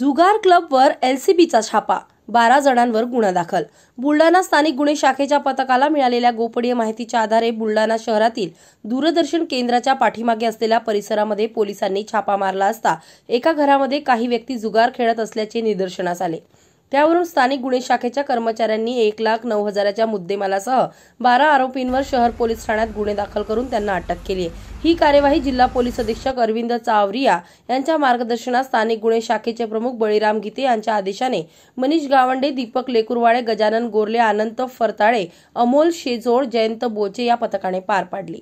जुगार क्लबवर एलसीबीचा छापा बारा जणांवर गुन्हा दाखल बुलढाणा स्थानिक गुन्हे शाखेच्या पथकाला मिळालेल्या गोपनीय माहितीच्या आधारे बुलढाणा शहरातील दूरदर्शन केंद्राच्या पाठीमागे असलेल्या परिसरामध्ये पोलिसांनी छापा मारला असता एका घरामध्ये काही व्यक्ती जुगार खेळत असल्याचे निदर्शनास आले त्यावरून स्थानिक गुन्हे शाखेच्या कर्मचाऱ्यांनी एक लाख नऊ हजाराच्या मुद्देमालासह बारा आरोपींवर शहर पोलीस ठाण्यात गुन्हे दाखल करून त्यांना अटक केली ही कार्यवाही जिल्हा पोलीस अधीक्षक अरविंद चावरिया यांच्या मार्गदर्शनात स्थानिक गुन्हे शाखेचे प्रमुख बळीराम गीते यांच्या आदेशाने मनीष गावंडे दीपक लेकुरवाडे गजानन गोरले अनंत फरताळे अमोल शेजोळ जयंत बोचे या पथकाने पार पाडली